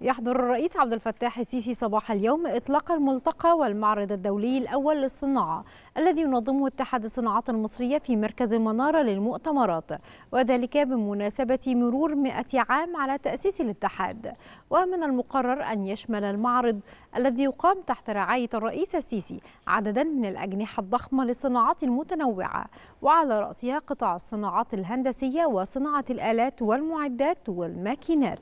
يحضر الرئيس عبد الفتاح السيسي صباح اليوم إطلاق الملتقى والمعرض الدولي الأول للصناعة الذي ينظمه اتحاد الصناعات المصرية في مركز المنارة للمؤتمرات وذلك بمناسبة مرور 100 عام على تأسيس الاتحاد ومن المقرر أن يشمل المعرض الذي يقام تحت رعاية الرئيس السيسي عددا من الأجنحة الضخمة للصناعات المتنوعة وعلى رأسها قطاع الصناعات الهندسية وصناعة الآلات والمعدات والماكينات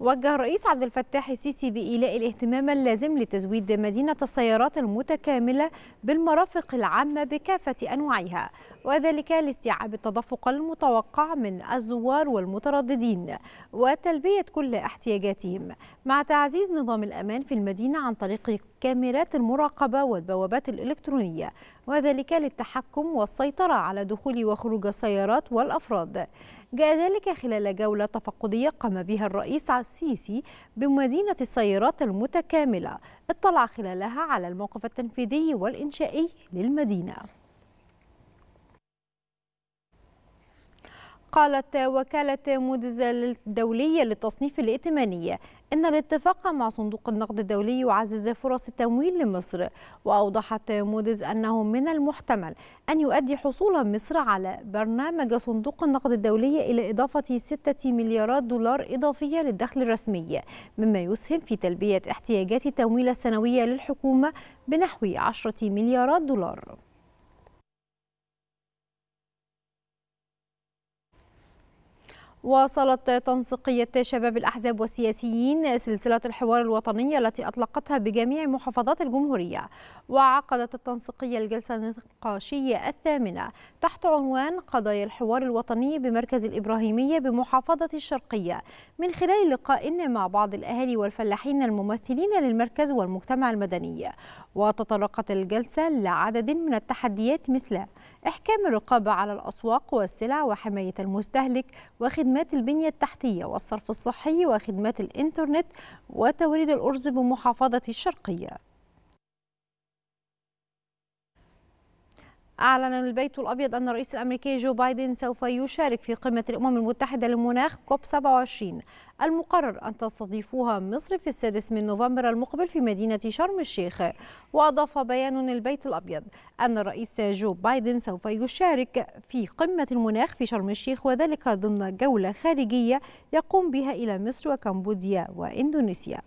وجه الرئيس عبد الفتاح السيسي بإيلاء الاهتمام اللازم لتزويد مدينة السيارات المتكاملة بالمرافق العامة بكافة أنواعها وذلك لاستيعاب التدفق المتوقع من الزوار والمترددين وتلبية كل احتياجاتهم مع تعزيز نظام الأمان في المدينة عن طريق كاميرات المراقبة والبوابات الإلكترونية وذلك للتحكم والسيطرة على دخول وخروج السيارات والأفراد جاء ذلك خلال جولة تفقدية قام بها الرئيس السيسي بمدينة السيارات المتكاملة اطلع خلالها على الموقف التنفيذي والإنشائي للمدينة قالت وكالة مودز الدولية للتصنيف الائتماني إن الاتفاق مع صندوق النقد الدولي يعزز فرص التمويل لمصر وأوضحت مودز أنه من المحتمل أن يؤدي حصول مصر على برنامج صندوق النقد الدولي إلى إضافة 6 مليارات دولار إضافية للدخل الرسمي مما يسهم في تلبية احتياجات التمويل السنوية للحكومة بنحو 10 مليارات دولار واصلت تنسيقية شباب الأحزاب والسياسيين سلسلة الحوار الوطنية التي أطلقتها بجميع محافظات الجمهورية وعقدت التنسيقية الجلسة النقاشية الثامنة تحت عنوان قضايا الحوار الوطني بمركز الإبراهيمية بمحافظة الشرقية من خلال لقاء مع بعض الأهالي والفلاحين الممثلين للمركز والمجتمع المدني وتطرقت الجلسة لعدد من التحديات مثل إحكام الرقابة على الأسواق والسلع وحماية المستهلك وخدمة خدمات البنية التحتية والصرف الصحي وخدمات الإنترنت وتوريد الأرز بمحافظة الشرقية أعلن البيت الأبيض أن الرئيس الأمريكي جو بايدن سوف يشارك في قمة الأمم المتحدة للمناخ كوب 27 المقرر أن تستضيفها مصر في السادس من نوفمبر المقبل في مدينة شرم الشيخ وأضاف بيان البيت الأبيض أن الرئيس جو بايدن سوف يشارك في قمة المناخ في شرم الشيخ وذلك ضمن جولة خارجية يقوم بها إلى مصر وكمبوديا وإندونيسيا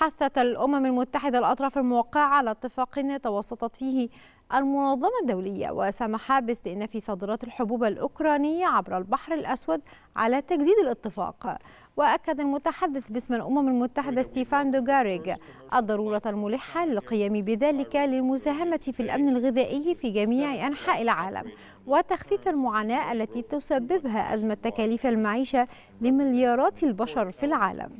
حثت الأمم المتحدة الأطراف الموقعة على اتفاق توسطت فيه المنظمة الدولية وسمح باستئناف صادرات الحبوب الأوكرانية عبر البحر الأسود على تجديد الاتفاق وأكد المتحدث باسم الأمم المتحدة ستيفان دوغاريغ الضرورة الملحة للقيام بذلك للمساهمة في الأمن الغذائي في جميع أنحاء العالم وتخفيف المعاناة التي تسببها أزمة تكاليف المعيشة لمليارات البشر في العالم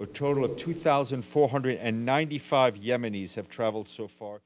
A total of 2,495 Yemenis have traveled so far.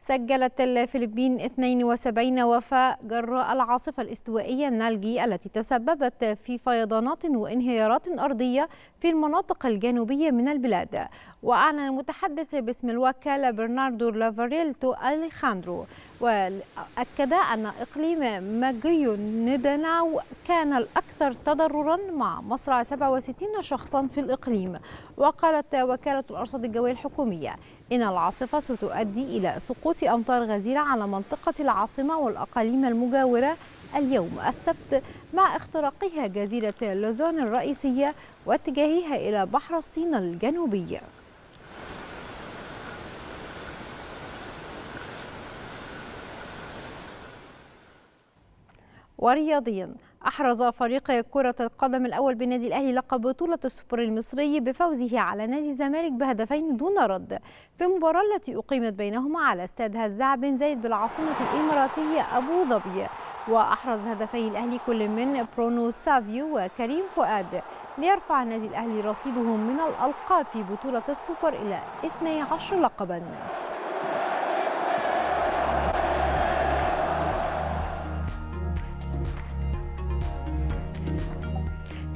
سجلت الفلبين 72 وفاة جراء العاصفة الاستوائية نالجي التي تسببت في فيضانات وانهيارات أرضية في المناطق الجنوبية من البلاد وأعلن المتحدث باسم الوكالة برناردو لافاريلتو أليخاندرو وأكد أن إقليم ماجيو ندناو كان الأكثر تضررا مع مصرع 67 شخصا في الإقليم وقالت وكالة الأرصاد الجوية الحكومية إن العاصفة ستؤدي إلى سقوط أمطار غزيرة على منطقة العاصمة والأقاليم المجاورة اليوم السبت مع اختراقها جزيرة لوزون الرئيسية واتجاهها إلى بحر الصين الجنوبي ورياضيا أحرز فريق كرة القدم الأول بالنادي الأهلي لقب بطولة السوبر المصري بفوزه على نادي الزمالك بهدفين دون رد في المباراة التي أقيمت بينهما على استاد هزاع بن زايد بالعاصمة الإماراتية أبو ظبي وأحرز هدفي الأهلي كل من برونو سافيو وكريم فؤاد ليرفع النادي الأهلي رصيده من الألقاب في بطولة السوبر إلى 12 لقباً